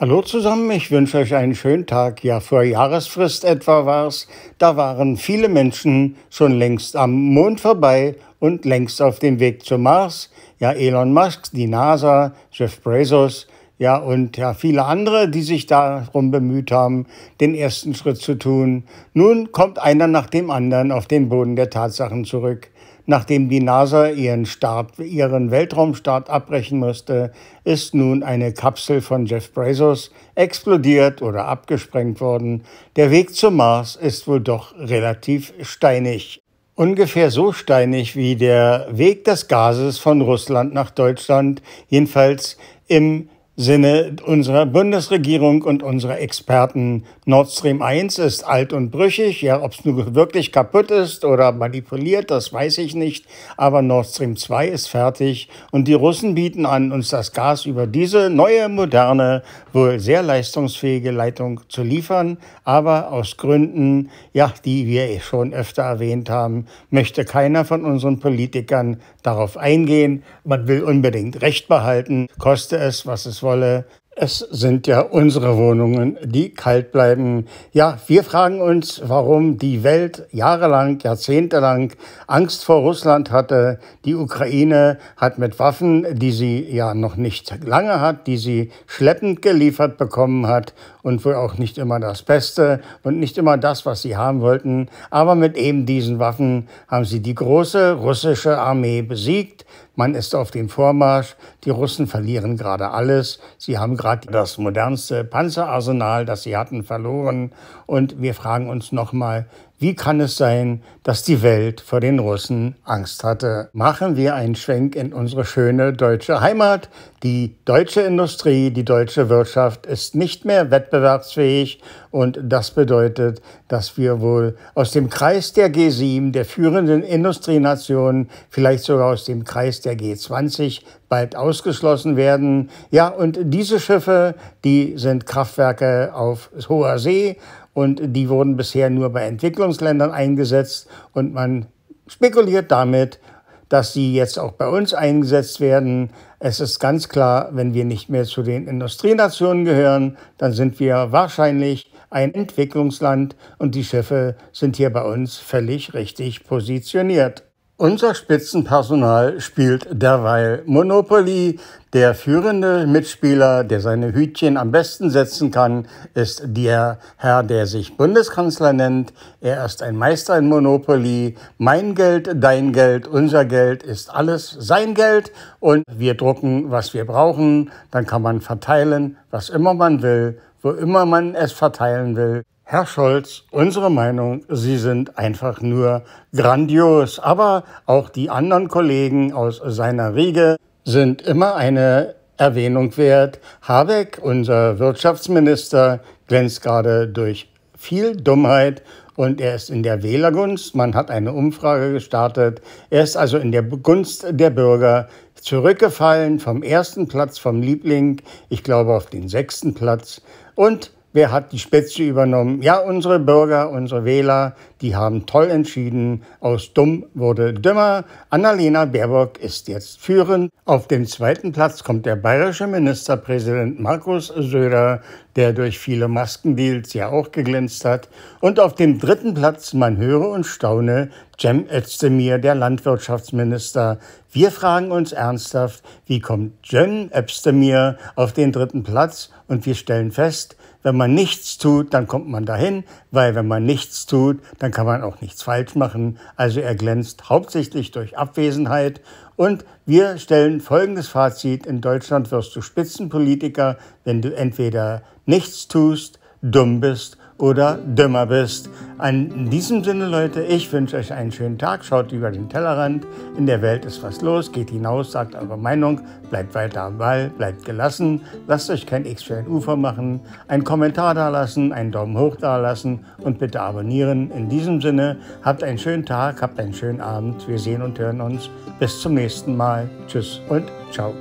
Hallo zusammen, ich wünsche euch einen schönen Tag. Ja, vor Jahresfrist etwa war es, Da waren viele Menschen schon längst am Mond vorbei und längst auf dem Weg zum Mars. Ja, Elon Musk, die NASA, Jeff Bezos, ja, und ja, viele andere, die sich darum bemüht haben, den ersten Schritt zu tun. Nun kommt einer nach dem anderen auf den Boden der Tatsachen zurück. Nachdem die NASA ihren, Start, ihren Weltraumstart abbrechen musste, ist nun eine Kapsel von Jeff Bezos explodiert oder abgesprengt worden. Der Weg zum Mars ist wohl doch relativ steinig. Ungefähr so steinig wie der Weg des Gases von Russland nach Deutschland, jedenfalls im Sinne unserer Bundesregierung und unserer Experten. Nord Stream 1 ist alt und brüchig. Ja, ob es nun wirklich kaputt ist oder manipuliert, das weiß ich nicht. Aber Nord Stream 2 ist fertig und die Russen bieten an, uns das Gas über diese neue, moderne, wohl sehr leistungsfähige Leitung zu liefern. Aber aus Gründen, ja, die wir schon öfter erwähnt haben, möchte keiner von unseren Politikern darauf eingehen. Man will unbedingt Recht behalten, koste es, was es Holzwolle. Es sind ja unsere Wohnungen, die kalt bleiben. Ja, wir fragen uns, warum die Welt jahrelang, jahrzehntelang Angst vor Russland hatte. Die Ukraine hat mit Waffen, die sie ja noch nicht lange hat, die sie schleppend geliefert bekommen hat und wohl auch nicht immer das Beste und nicht immer das, was sie haben wollten. Aber mit eben diesen Waffen haben sie die große russische Armee besiegt. Man ist auf dem Vormarsch. Die Russen verlieren gerade alles. Sie haben gerade das modernste Panzerarsenal, das sie hatten, verloren. Und wir fragen uns nochmal, wie kann es sein, dass die Welt vor den Russen Angst hatte? Machen wir einen Schwenk in unsere schöne deutsche Heimat. Die deutsche Industrie, die deutsche Wirtschaft ist nicht mehr wettbewerbsfähig und das bedeutet, dass wir wohl aus dem Kreis der G7, der führenden Industrienationen, vielleicht sogar aus dem Kreis der G20 bald ausgeschlossen werden. Ja, und diese Schiffe, die sind Kraftwerke auf hoher See und die wurden bisher nur bei Entwicklungsländern eingesetzt und man spekuliert damit, dass sie jetzt auch bei uns eingesetzt werden. Es ist ganz klar, wenn wir nicht mehr zu den Industrienationen gehören, dann sind wir wahrscheinlich ein Entwicklungsland und die Schiffe sind hier bei uns völlig richtig positioniert. Unser Spitzenpersonal spielt derweil Monopoly. Der führende Mitspieler, der seine Hütchen am besten setzen kann, ist der Herr, der sich Bundeskanzler nennt. Er ist ein Meister in Monopoly. Mein Geld, dein Geld, unser Geld ist alles sein Geld. Und wir drucken, was wir brauchen. Dann kann man verteilen, was immer man will wo immer man es verteilen will. Herr Scholz, unsere Meinung, Sie sind einfach nur grandios, aber auch die anderen Kollegen aus seiner Riege sind immer eine Erwähnung wert. Habeck, unser Wirtschaftsminister, glänzt gerade durch viel Dummheit und er ist in der Wählergunst. Man hat eine Umfrage gestartet. Er ist also in der Gunst der Bürger zurückgefallen vom ersten Platz vom Liebling, ich glaube auf den sechsten Platz. Und Wer hat die Spitze übernommen? Ja, unsere Bürger, unsere Wähler, die haben toll entschieden. Aus dumm wurde dümmer. Annalena Baerbock ist jetzt führend. Auf dem zweiten Platz kommt der bayerische Ministerpräsident Markus Söder, der durch viele Maskendeals ja auch geglänzt hat. Und auf dem dritten Platz, man höre und staune, Cem Özdemir, der Landwirtschaftsminister. Wir fragen uns ernsthaft, wie kommt Cem Özdemir auf den dritten Platz und wir stellen fest, wenn man nichts tut, dann kommt man dahin, weil wenn man nichts tut, dann kann man auch nichts falsch machen. Also er glänzt hauptsächlich durch Abwesenheit. Und wir stellen folgendes Fazit, in Deutschland wirst du Spitzenpolitiker, wenn du entweder nichts tust, dumm bist oder dümmer bist. In diesem Sinne, Leute, ich wünsche euch einen schönen Tag. Schaut über den Tellerrand. In der Welt ist was los. Geht hinaus, sagt eure Meinung. Bleibt weiter am Ball. Bleibt gelassen. Lasst euch kein X für ein Ufer machen. Einen Kommentar da lassen, einen Daumen hoch da lassen und bitte abonnieren. In diesem Sinne, habt einen schönen Tag, habt einen schönen Abend. Wir sehen und hören uns. Bis zum nächsten Mal. Tschüss und ciao.